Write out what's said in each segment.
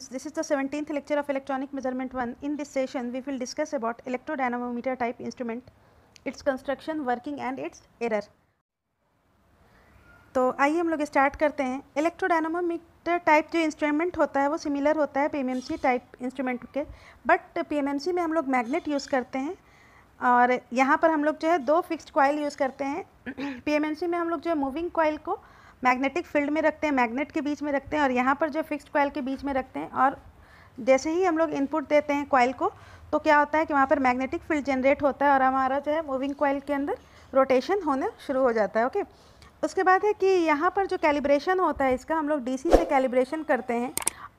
students this is the 17th lecture of electronic measurement 1 in this session we will discuss about electrodynamometer type instrument its construction working and its error तो आइए हम लोग start करते हैं इलेक्ट्रोडायनामोमीटर type जो instrument होता है वो सिमिलर होता है पीएमएमसी टाइप इंस्ट्रूमेंट के बट पीएमएमसी में हम लोग मैग्नेट यूज़ करते हैं और यहाँ पर हम लोग जो है दो फिक्स्ड कॉयल यूज़ करते हैं पीएमएमसी में हम लोग जो है मूविंग कॉयल को मैग्नेटिक फील्ड में रखते हैं मैग्नेट के बीच में रखते हैं और यहाँ पर जो फिक्स्ड कॉयल के बीच में रखते हैं और जैसे ही हम लोग इनपुट देते हैं कॉयल को तो क्या होता है कि वहाँ पर मैग्नेटिक फील्ड जनरेट होता है और हमारा जो है मूविंग कॉयल के अंदर रोटेशन होने शुरू हो जाता है ओके उसके बाद है कि यहाँ पर जो कैलिब्रेशन होता है इसका हम लोग सी से कैलिब्रेशन करते हैं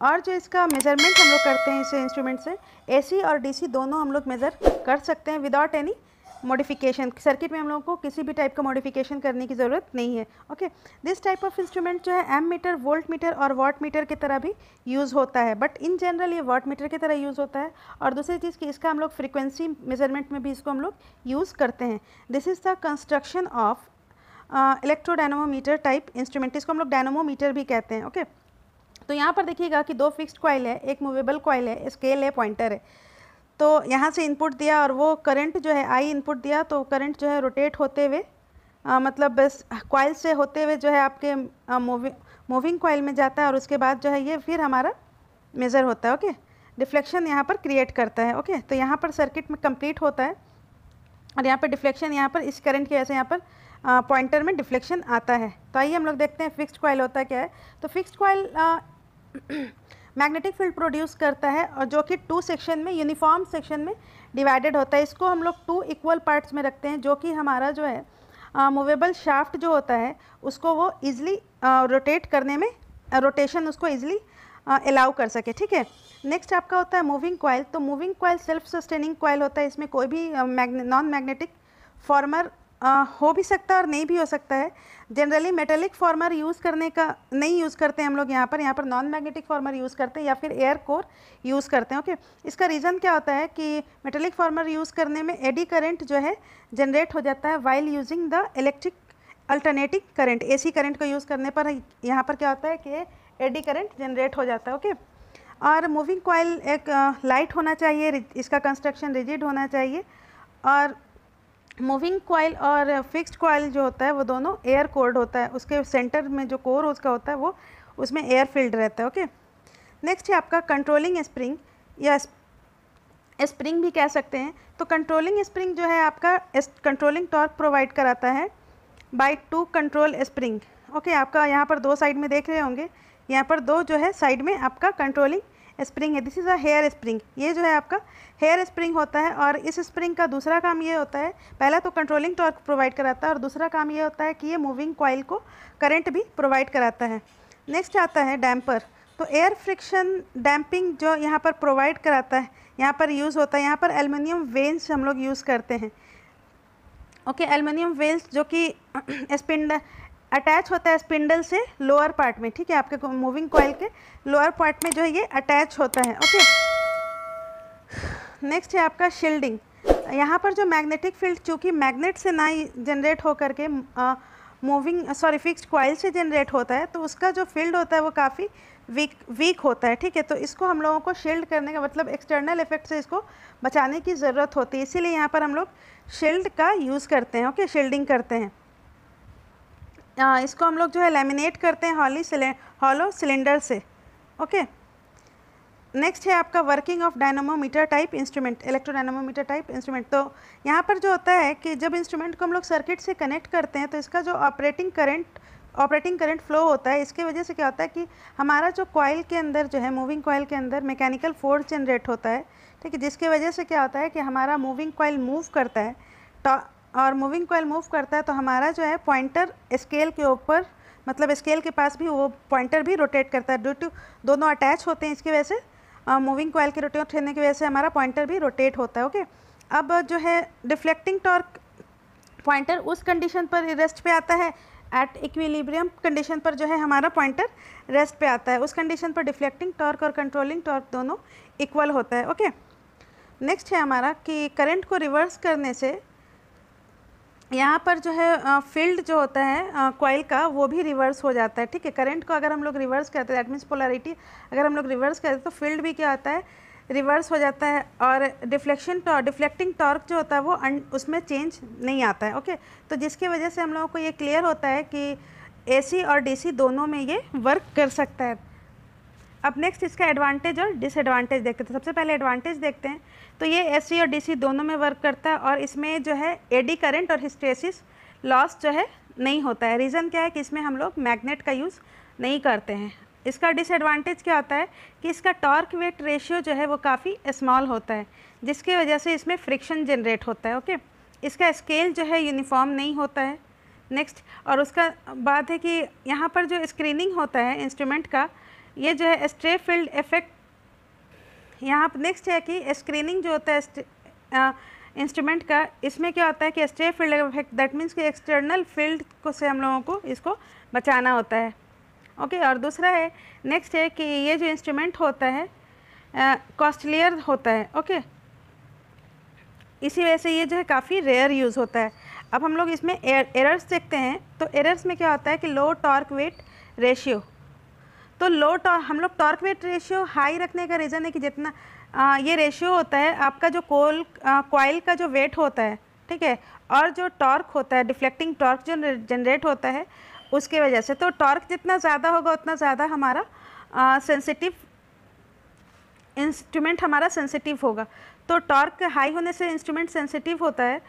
और जो इसका मेज़रमेंट हम लोग करते हैं इसे इंस्ट्रूमेंट से सी और सी दोनों हम लोग मेज़र कर सकते हैं विदाउट एनी मॉडिफिकेशन सर्किट में हम लोगों को किसी भी टाइप का मॉडिफिकेशन करने की ज़रूरत नहीं है okay this type of instrument जो है एम मीटर वोल्ट मीटर और वाट मीटर की तरह भी यूज़ होता है बट इन जनरल ये वाट मीटर की तरह यूज़ होता है और दूसरी चीज़ कि इसका हम लोग फ्रिक्वेंसी मेजरमेंट में भी इसको हम लोग यूज़ करते हैं this is the construction of electrodynamometer type instrument इसको हम लोग डायनोमोमीटर भी कहते हैं ओके okay? तो यहाँ पर देखिएगा कि दो फिक्स्ड कॉइल है एक मूवेबल कॉइल है स्केल है पॉइंटर है तो यहाँ से इनपुट दिया और वो करंट जो है आई इनपुट दिया तो करंट जो है रोटेट होते हुए मतलब बस कॉयल से होते हुए जो है आपके मूविंग मूविंग कॉइल में जाता है और उसके बाद जो है ये फिर हमारा मेज़र होता है ओके डिफ्लेक्शन यहाँ पर क्रिएट करता है ओके तो यहाँ पर सर्किट में कम्प्लीट होता है और यहाँ पर डिफ्लेक्शन यहाँ पर इस करंट की वजह से यहाँ पर पॉइंटर में डिफ्लेक्शन आता है तो आइए हम लोग देखते हैं फिक्स्ड कॉयल होता क्या है तो fixed coil magnetic field produce करता है और जो कि टू सेक्शन में यूनिफॉर्म सेक्शन में डिवाइडेड होता है इसको हम लोग टू इक्वल पार्ट्स में रखते हैं जो कि हमारा जो है मूवेबल शाफ्ट जो होता है उसको वो ईजिली रोटेट करने में रोटेशन उसको ईजिली अलाउ कर सके ठीक है नेक्स्ट आपका होता है मूविंग कॉयल तो moving coil self sustaining coil होता है इसमें कोई भी नॉन मैग्नेटिक फॉर्मर आ, हो भी सकता है और नहीं भी हो सकता है जनरली मेटेलिक फॉर्मर यूज़ करने का नहीं यूज़ करते हम लोग यहाँ पर यहाँ पर नॉन मैग्नेटिक फॉर्मर यूज़ करते हैं या फिर एयर कोर यूज़ करते हैं ओके इसका रीज़न क्या होता है कि मेटेलिक फॉर्मर यूज़ करने में एडी करंट जो है जनरेट हो जाता है while using the electric alternating A C current को यूज़ करने पर यहाँ पर क्या होता है कि एडी करेंट जनरेट हो जाता है ओके और मूविंग कॉयल एक लाइट होना चाहिए इसका कंस्ट्रक्शन रिजिड होना चाहिए और मूविंग कॉयल और फिक्स्ड कॉयल जो होता है वो दोनों एयर कोर्ड होता है उसके सेंटर में जो कोर उसका होता है वो उसमें एयर फिल्ड रहता है ओके नेक्स्ट है आपका कंट्रोलिंग स्प्रिंग या स्प्रिंग भी कह सकते हैं तो कंट्रोलिंग स्प्रिंग जो है आपका कंट्रोलिंग टॉर्क प्रोवाइड कराता है by two control spring okay आपका यहाँ पर दो साइड में देख रहे होंगे यहाँ पर दो जो है साइड में आपका कंट्रोलिंग स्प्रिंग है this is a hair spring ये जो है आपका हेयर स्प्रिंग होता है और इस स्प्रिंग का दूसरा काम ये होता है पहला तो कंट्रोलिंग टॉर्क प्रोवाइड कराता है और दूसरा काम ये होता है कि ये मूविंग कॉइल को करंट भी प्रोवाइड कराता है नेक्स्ट आता है डैम्पर तो एयर फ्रिक्शन डैम्पिंग जो यहाँ पर प्रोवाइड कराता है यहाँ पर यूज़ होता है यहाँ पर एलमिनियम वेन्स हम लोग यूज़ करते हैं ओके एलमिनियम वेल्स जो कि स्पिंड अटैच होता है स्पिंडल से लोअर पार्ट में ठीक है आपके मूविंग कॉयल के लोअर पार्ट में जो है ये अटैच होता है ओके नेक्स्ट है आपका शील्डिंग यहाँ पर जो मैग्नेटिक फील्ड चूँकि मैग्नेट से ना ही जनरेट होकर के मूविंग सॉरी फिक्स कॉयल से जनरेट होता है तो उसका जो फील्ड होता है वो काफ़ी वीक वीक होता है ठीक है तो इसको हम लोगों को शील्ड करने का मतलब एक्सटर्नल इफेक्ट से इसको बचाने की ज़रूरत होती है इसीलिए यहाँ पर हम लोग शील्ड का यूज़ करते हैं ओके शील्डिंग करते हैं आ, इसको हम लोग जो है लेमिनेट करते हैं हॉली सिले हॉलो सिलेंडर से ओके नेक्स्ट है आपका working of dynamometer type instrument dynamometer type instrument तो यहाँ पर जो होता है कि जब इंस्ट्रूमेंट को हम लोग सर्किट से कनेक्ट करते हैं तो इसका जो operating current operating current flow होता है इसके वजह से क्या होता है कि हमारा जो कॉयल के अंदर जो है मूविंग कॉयल के अंदर मैकेनिकल फोर्स जनरेट होता है ठीक है जिसके वजह से क्या होता है कि हमारा मूविंग कॉयल मूव करता है तो और मूविंग कोयल मूव करता है तो हमारा जो है पॉइंटर स्केल के ऊपर मतलब स्केल के पास भी वो पॉइंटर भी रोटेट करता है ड्यू टू दोनों अटैच होते हैं इसकी वजह से मूविंग कोयल के रोटेट होने की वजह से हमारा पॉइंटर भी रोटेट होता है ओके अब जो है डिफ्लेक्टिंग टॉर्क पॉइंटर उस कंडीशन पर रेस्ट पे आता है एट इक्विलिब्रियम कंडीशन पर जो है हमारा पॉइंटर रेस्ट पे आता है उस कंडीशन पर डिफ्लेक्टिंग टॉर्क और कंट्रोलिंग टॉर्क दोनों इक्वल होता है ओके नेक्स्ट है हमारा कि करंट को रिवर्स करने से यहाँ पर जो है फील्ड जो होता है कॉयल का वो भी रिवर्स हो जाता है ठीक है करंट को अगर हम लोग रिवर्स करते हैं दैट मीन्स पोलरिटी अगर हम लोग रिवर्स करते हैं तो फील्ड भी क्या होता है रिवर्स हो जाता है और डिफ्लेक्शन टॉर्क डिफ्लेक्टिंग टॉर्क जो होता है वो उसमें चेंज नहीं आता है ओके तो जिसकी वजह से हम लोगों को ये क्लियर होता है कि ए और डी दोनों में ये वर्क कर सकता है अब नेक्स्ट इसका एडवांटेज और डिसएडवांटेज देखते हैं सबसे पहले एडवांटेज देखते हैं तो ये एस और डी दोनों में वर्क करता है और इसमें जो है एडी करंट और हिस्टेसिस लॉस जो है नहीं होता है रीज़न क्या है कि इसमें हम लोग मैग्नेट का यूज़ नहीं करते हैं इसका डिसएडवांटेज क्या होता है कि इसका टॉर्क वेट रेशियो जो है वो काफ़ी स्मॉल होता है जिसकी वजह से इसमें फ्रिक्शन जनरेट होता है ओके इसका स्केल जो है यूनिफॉर्म नहीं होता है नेक्स्ट और उसका बात है कि यहाँ पर जो स्क्रीनिंग होता है इंस्ट्रूमेंट का ये जो है स्ट्रे फील्ड इफेक्ट यहाँ पर नेक्स्ट है कि स्क्रीनिंग जो होता है इंस्ट्रूमेंट का इसमें क्या होता है कि stray field effect that means कि एक्सटर्नल फील्ड को से हम लोगों को इसको बचाना होता है ओके okay, और दूसरा है नेक्स्ट है कि ये जो इंस्ट्रूमेंट होता है कॉस्टलियर uh, होता है ओके okay? इसी वजह से ये जो है काफ़ी रेयर यूज़ होता है अब हम लोग इसमें एरर्स er, देखते हैं तो एरर्स में क्या होता है कि लो टॉर्क वेट रेशियो तो लो हम लोग टॉर्क वेट रेशियो हाई रखने का रीज़न है कि जितना आ, ये रेशियो होता है आपका जो कोल कॉयल का जो वेट होता है ठीक है और जो टॉर्क होता है डिफ्लेक्टिंग टॉर्क जो जनरेट होता है उसके वजह से तो टॉर्क जितना ज़्यादा होगा उतना ज़्यादा हमारा सेंसिटिव इंस्ट्रूमेंट हमारा सेंसिटिव होगा तो टॉर्क हाई होने से इंस्ट्रूमेंट सेंसिटिव होता है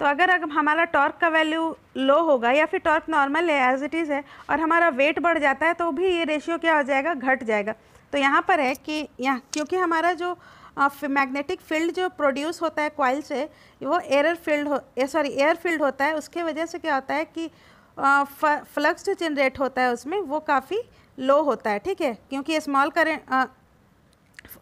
तो अगर अगर हमारा टॉर्क का वैल्यू लो होगा या फिर टॉर्क नॉर्मल है एज इट इज़ है और हमारा वेट बढ़ जाता है तो भी ये रेशियो क्या हो जाएगा घट जाएगा तो यहाँ पर है कि यहाँ क्योंकि हमारा जो मैग्नेटिक फील्ड जो प्रोड्यूस होता है कॉइल से वो एयर फील्ड हो सॉरी एयर फील्ड होता है उसके वजह से क्या होता है कि फ्लक्स जो जनरेट होता है उसमें वो काफ़ी लो होता है ठीक है क्योंकि स्मॉल करेंट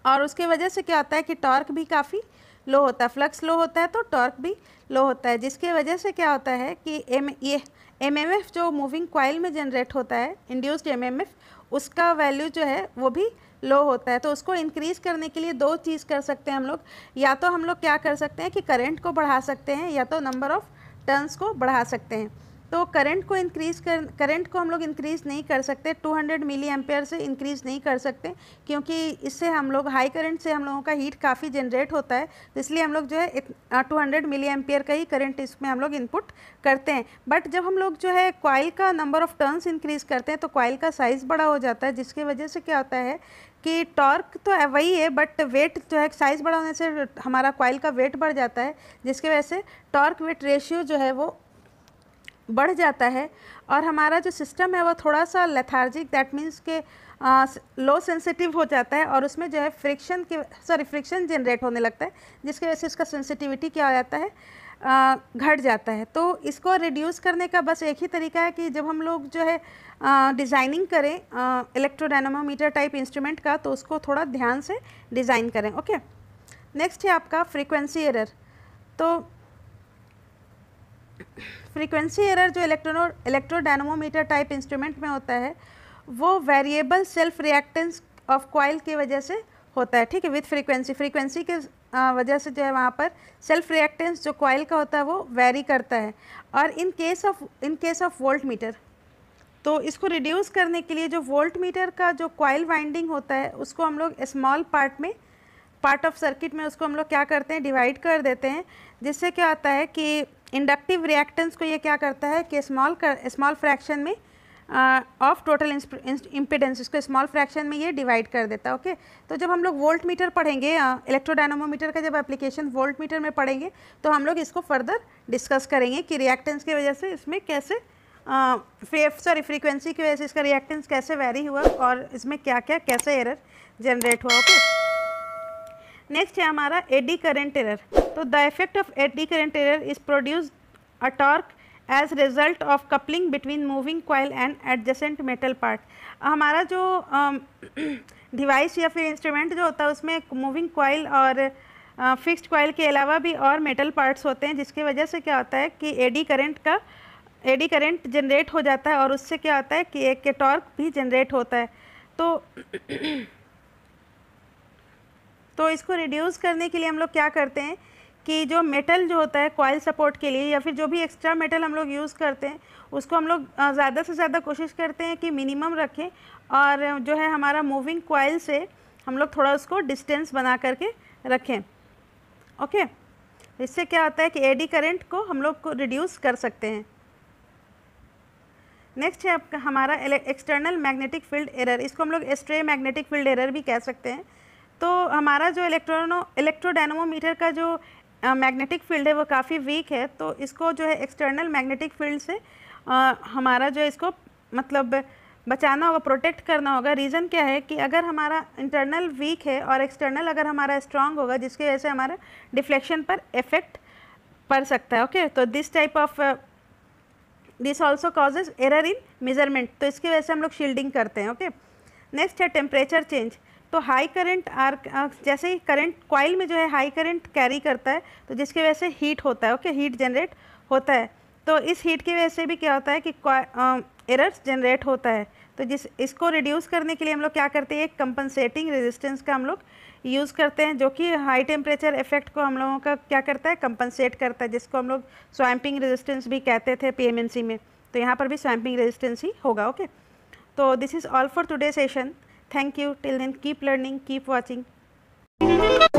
और उसके वजह से क्या होता है कि टॉर्क भी काफ़ी लो होता है फ्लक्स लो होता है तो टॉर्क भी लो होता है जिसकी वजह से क्या होता है कि एम ये एम एम एफ जो मूविंग क्वाइल में जनरेट होता है इंड्यूस्ड एम एम एफ उसका वैल्यू जो है वो भी लो होता है तो उसको इंक्रीज़ करने के लिए दो चीज़ कर सकते हैं हम लोग या तो हम लोग क्या कर सकते हैं कि करंट को बढ़ा सकते हैं या तो नंबर ऑफ़ टर्न्स को बढ़ा सकते हैं तो करंट को इंक्रीज कर करंट को हम लोग इंक्रीज़ नहीं कर सकते 200 मिली एम्पेयर से इंक्रीज़ नहीं कर सकते क्योंकि इससे हम लोग हाई करंट से हम लोगों का हीट काफ़ी जनरेट होता है तो इसलिए हम लोग जो है टू हंड्रेड मिली एम्पेयर का ही करंट इसमें हम लोग इनपुट करते हैं बट जब हम लोग जो है कॉयल का नंबर ऑफ़ टर्न्स इंक्रीज़ करते हैं तो कॉयल का साइज़ बड़ा हो जाता है जिसकी वजह से क्या होता है कि टॉर्क तो वही है बट वेट जो है साइज़ बढ़ाने से हमारा क्वाइल का वेट बढ़ जाता है जिसकी वजह से टॉर्क वेट रेशियो जो है वो बढ़ जाता है और हमारा जो सिस्टम है वो थोड़ा सा लेथार्जिक दैट मीन्स के लो सेंसिटिव हो जाता है और उसमें जो है फ्रिक्शन के सॉरी फ्रिक्शन जनरेट होने लगता है जिसकी वजह से उसका सेंसिटिविटी क्या हो जाता है घट जाता है तो इसको रिड्यूस करने का बस एक ही तरीका है कि जब हम लोग जो है डिज़ाइनिंग करें इलेक्ट्रोडायनामोमीटर टाइप इंस्ट्रूमेंट का तो उसको थोड़ा ध्यान से डिज़ाइन करें ओके नेक्स्ट है आपका फ्रीक्वेंसी एरर तो फ्रीक्वेंसी एरर जो इलेक्ट्रोनो इलेक्ट्रोडायनमोमीटर टाइप इंस्ट्रूमेंट में होता है वो variable self reactance of coil की वजह से होता है ठीक है विथ फ्रीक्वेंसी फ्रीक्वेंसी के वजह से जो है वहाँ पर सेल्फ रिएक्टेंस जो कॉयल का होता है वो वेरी करता है और in case of in case of volt meter तो इसको रिड्यूस करने के लिए जो वोल्ट मीटर का जो कॉयल वाइंडिंग होता है उसको हम लोग स्मॉल पार्ट में पार्ट ऑफ सर्किट में उसको हम लोग क्या करते हैं डिवाइड कर देते हैं जिससे क्या आता है कि इंडक्टिव रिएक्टेंस को ये क्या करता है कि स्मॉल स्मॉल फ्रैक्शन में ऑफ टोटल इम्पिडेंस इसको स्मॉल फ्रैक्शन में ये डिवाइड कर देता है ओके तो जब हम लोग वोल्ट मीटर पढ़ेंगे इलेक्ट्रोडाइनोमोमीटर uh, का जब एप्लीकेशन वोल्ट मीटर में पढ़ेंगे तो हम लोग इसको फर्दर डिस्कस करेंगे कि रिएक्टेंस की वजह से इसमें कैसे सॉरी uh, फ्रीक्वेंसी की वजह से इसका रिएक्टेंस कैसे वेरी हुआ और इसमें क्या क्या कैसे एरर जनरेट हुआ ओके okay? नेक्स्ट है हमारा एडी करेंट एरर तो the effect of eddy current error is produce a torque as result of coupling between moving coil and adjacent metal part हमारा जो डिवाइस um, या फिर instrument जो होता है उसमें मूविंग कॉयल और फिक्स्ड uh, कॉयल के अलावा भी और मेटल पार्ट्स होते हैं जिसकी वजह से क्या होता है कि एडी करंट का एडी करंट जनरेट हो जाता है और उससे क्या होता है कि एक के टॉर्क भी जनरेट होता है तो तो इसको रिड्यूस करने के लिए हम लोग क्या करते हैं कि जो मेटल जो होता है कॉयल सपोर्ट के लिए या फिर जो भी एक्स्ट्रा मेटल हम लोग यूज़ करते हैं उसको हम लोग ज़्यादा से ज़्यादा कोशिश करते हैं कि मिनिमम रखें और जो है हमारा मूविंग कॉयल से हम लोग थोड़ा उसको डिस्टेंस बना करके रखें ओके इससे क्या होता है कि एडी करंट को हम लोग को रिड्यूस कर सकते हैं नेक्स्ट है आपका हमारा एक्सटर्नल मैग्नेटिक फील्ड एरर इसको हम लोग स्ट्रे मैग्नेटिक फील्ड एरर भी कह सकते हैं तो हमारा जो इलेक्ट्रोनो इलेक्ट्रोडाइनोमोमीटर का जो मैग्नेटिक फील्ड है वो काफ़ी वीक है तो इसको जो है एक्सटर्नल मैग्नेटिक फील्ड से uh, हमारा जो है इसको मतलब बचाना होगा प्रोटेक्ट करना होगा रीज़न क्या है कि अगर हमारा इंटरनल वीक है और एक्सटर्नल अगर हमारा स्ट्रांग होगा जिसकी वजह से हमारा डिफ्लेक्शन पर इफेक्ट पड़ सकता है ओके okay? तो this type of this also causes error in measurement तो इसकी वजह से हम लोग शील्डिंग करते हैं ओके नेक्स्ट है टेम्परेचर चेंज तो हाई करंट आर जैसे ही करंट कॉइल में जो है हाई करंट कैरी करता है तो जिसकी वजह से हीट होता है ओके हीट जनरेट होता है तो इस हीट की वजह से भी क्या होता है कि एरर्स जनरेट um, होता है तो जिस इसको रिड्यूस करने के लिए हम लोग क्या करते हैं एक कंपनसेटिंग रेजिस्टेंस का हम लोग यूज़ करते हैं जो कि हाई टेम्परेचर इफेक्ट को हम लोगों का क्या करता है कंपनसेट करता है जिसको हम लोग स्वैम्पिंग रेजिस्टेंस भी कहते थे पी में तो यहाँ पर भी स्वैम्पिंग रेजिस्टेंस ही होगा ओके तो this is all for today session Thank you. Till then, keep learning, keep watching.